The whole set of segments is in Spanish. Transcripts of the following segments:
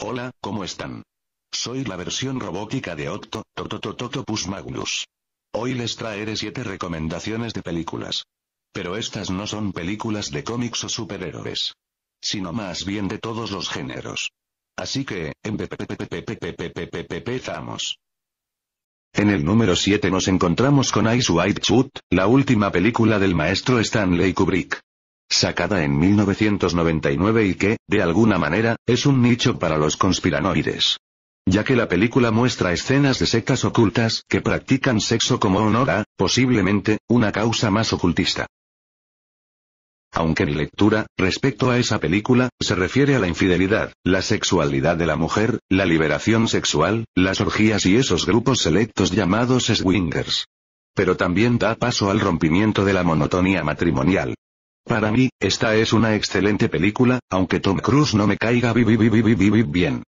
Hola, ¿cómo están? Soy la versión robótica de octo Totototopus Magnus. Hoy les traeré 7 recomendaciones de películas. Pero estas no son películas de cómics o superhéroes. Sino más bien de todos los géneros. Así que, empezamos. En el número 7 nos encontramos con Ice White Shoot, la última película del maestro Stanley Kubrick sacada en 1999 y que, de alguna manera, es un nicho para los conspiranoides. Ya que la película muestra escenas de sectas ocultas que practican sexo como honor a, posiblemente, una causa más ocultista. Aunque mi lectura, respecto a esa película, se refiere a la infidelidad, la sexualidad de la mujer, la liberación sexual, las orgías y esos grupos selectos llamados swingers. Pero también da paso al rompimiento de la monotonía matrimonial, para mí, esta es una excelente película, aunque Tom Cruise no me caiga bien.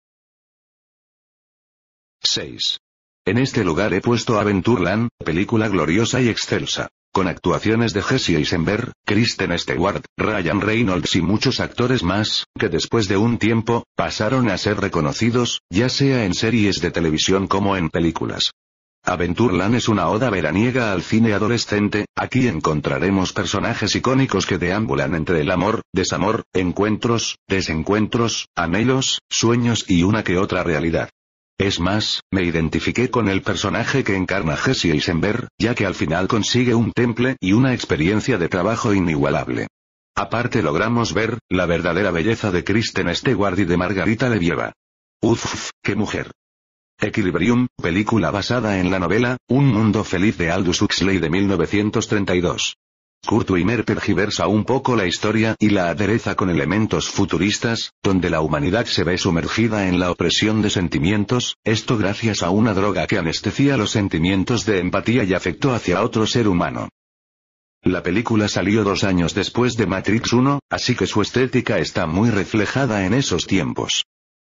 6. En este lugar he puesto Aventureland, película gloriosa y excelsa. Con actuaciones de Jesse Eisenberg, Kristen Stewart, Ryan Reynolds y muchos actores más, que después de un tiempo, pasaron a ser reconocidos, ya sea en series de televisión como en películas. Aventurlan es una oda veraniega al cine adolescente, aquí encontraremos personajes icónicos que deambulan entre el amor, desamor, encuentros, desencuentros, anhelos, sueños y una que otra realidad. Es más, me identifiqué con el personaje que encarna Jesse Eisenberg, ya que al final consigue un temple y una experiencia de trabajo inigualable. Aparte logramos ver, la verdadera belleza de Kristen Stewart y de Margarita Levieva. Uf, qué mujer. Equilibrium, película basada en la novela, Un mundo feliz de Aldous Huxley de 1932. Kurt Weimer pergiversa un poco la historia y la adereza con elementos futuristas, donde la humanidad se ve sumergida en la opresión de sentimientos, esto gracias a una droga que anestesia los sentimientos de empatía y afecto hacia otro ser humano. La película salió dos años después de Matrix 1, así que su estética está muy reflejada en esos tiempos.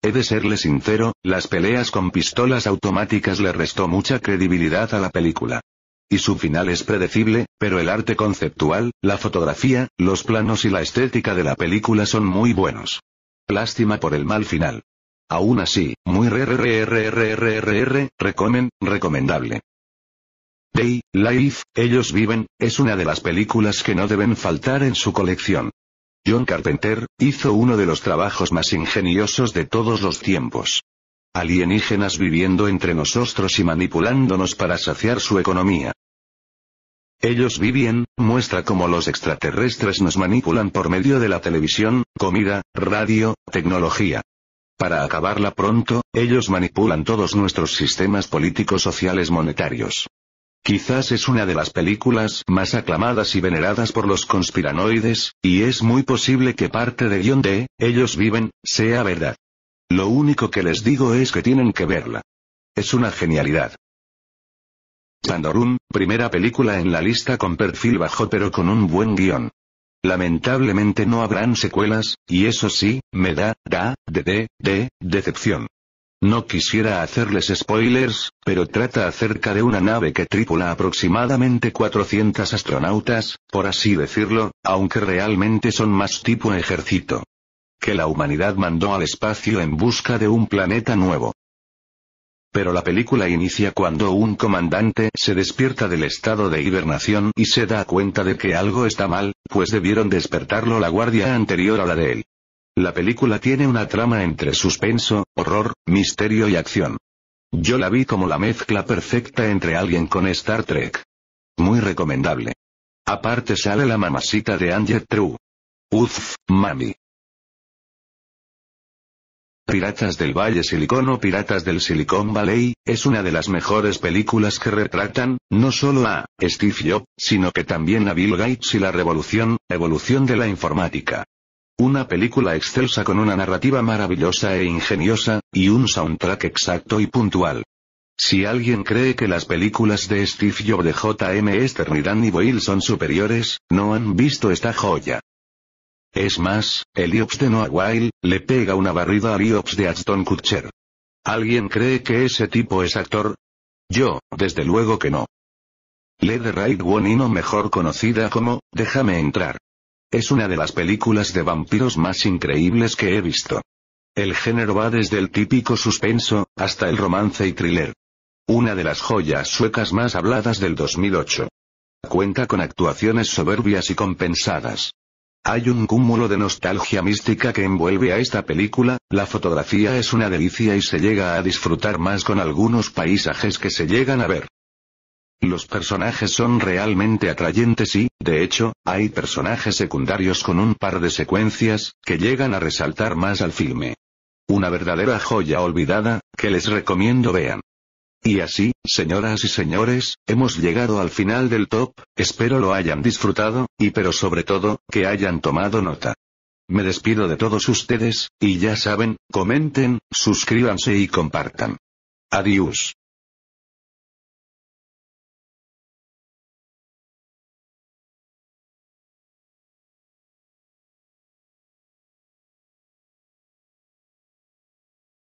He de serle sincero, las peleas con pistolas automáticas le restó mucha credibilidad a la película. Y su final es predecible, pero el arte conceptual, la fotografía, los planos y la estética de la película son muy buenos. Lástima por el mal final. Aún así, muy re recomen, recomendable. Day, Life, Ellos Viven, es una de las películas que no deben faltar en su colección. John Carpenter, hizo uno de los trabajos más ingeniosos de todos los tiempos. Alienígenas viviendo entre nosotros y manipulándonos para saciar su economía. Ellos viven, muestra cómo los extraterrestres nos manipulan por medio de la televisión, comida, radio, tecnología. Para acabarla pronto, ellos manipulan todos nuestros sistemas políticos, sociales, monetarios. Quizás es una de las películas más aclamadas y veneradas por los conspiranoides, y es muy posible que parte de guión de, ellos viven, sea verdad. Lo único que les digo es que tienen que verla. Es una genialidad. Sandorun, primera película en la lista con perfil bajo pero con un buen guión. Lamentablemente no habrán secuelas, y eso sí, me da, da, de, de, de, decepción. No quisiera hacerles spoilers, pero trata acerca de una nave que tripula aproximadamente 400 astronautas, por así decirlo, aunque realmente son más tipo ejército. Que la humanidad mandó al espacio en busca de un planeta nuevo. Pero la película inicia cuando un comandante se despierta del estado de hibernación y se da cuenta de que algo está mal, pues debieron despertarlo la guardia anterior a la de él. La película tiene una trama entre suspenso, horror, misterio y acción. Yo la vi como la mezcla perfecta entre alguien con Star Trek. Muy recomendable. Aparte sale la mamacita de Angie True. Uf, mami. Piratas del Valle Silicón o Piratas del Silicon Valley, es una de las mejores películas que retratan, no solo a Steve Jobs, sino que también a Bill Gates y la revolución, evolución de la informática. Una película excelsa con una narrativa maravillosa e ingeniosa, y un soundtrack exacto y puntual. Si alguien cree que las películas de Steve Jobs de J.M. Stern y Danny Boyle son superiores, no han visto esta joya. Es más, el Iops de Noah Wilde, le pega una barrida al Iops de Aston Kutcher. ¿Alguien cree que ese tipo es actor? Yo, desde luego que no. Led no mejor conocida como, Déjame entrar. Es una de las películas de vampiros más increíbles que he visto. El género va desde el típico suspenso, hasta el romance y thriller. Una de las joyas suecas más habladas del 2008. Cuenta con actuaciones soberbias y compensadas. Hay un cúmulo de nostalgia mística que envuelve a esta película, la fotografía es una delicia y se llega a disfrutar más con algunos paisajes que se llegan a ver. Los personajes son realmente atrayentes y, de hecho, hay personajes secundarios con un par de secuencias, que llegan a resaltar más al filme. Una verdadera joya olvidada, que les recomiendo vean. Y así, señoras y señores, hemos llegado al final del top, espero lo hayan disfrutado, y pero sobre todo, que hayan tomado nota. Me despido de todos ustedes, y ya saben, comenten, suscríbanse y compartan. Adiós.